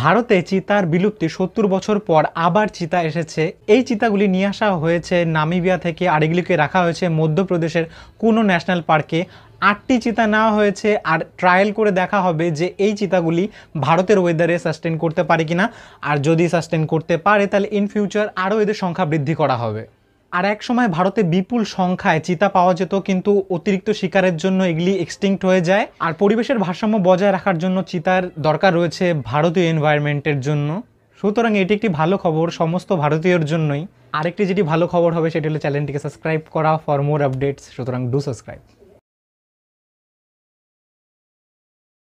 ভারতে চিতার বিলুপ্তি সত্তর বছর পর আবার চিতা এসেছে এই চিতাগুলি নিয়ে আসা হয়েছে নামিবিয়া থেকে আর এগুলিকে রাখা হয়েছে মধ্যপ্রদেশের কোনো ন্যাশনাল পার্কে আটটি চিতা নেওয়া হয়েছে আর ট্রায়াল করে দেখা হবে যে এই চিতাগুলি ভারতের ওয়েদারে সাস্টেন করতে পারে কিনা আর যদি সাস্টেন করতে পারে তাহলে ইন ফিউচার আরও এদের সংখ্যা বৃদ্ধি করা হবে আর এক সময় ভারতে বিপুল সংখ্যায় চিতা পাওয়া যেত কিন্তু অতিরিক্ত শিকারের জন্য এগুলি এক্সটিংক্ট হয়ে যায় আর পরিবেশের ভারসাম্য বজায় রাখার জন্য চিতার দরকার রয়েছে ভারতীয় এনভায়রনমেন্টের জন্য সুতরাং এটি একটি ভালো খবর সমস্ত ভারতীয়র জন্যই আরেকটি যেটি ভালো খবর হবে সেটি হলো চ্যানেলটিকে সাবস্ক্রাইব করা ফর মোর আপডেটস সুতরাং ডু সাবস্ক্রাইব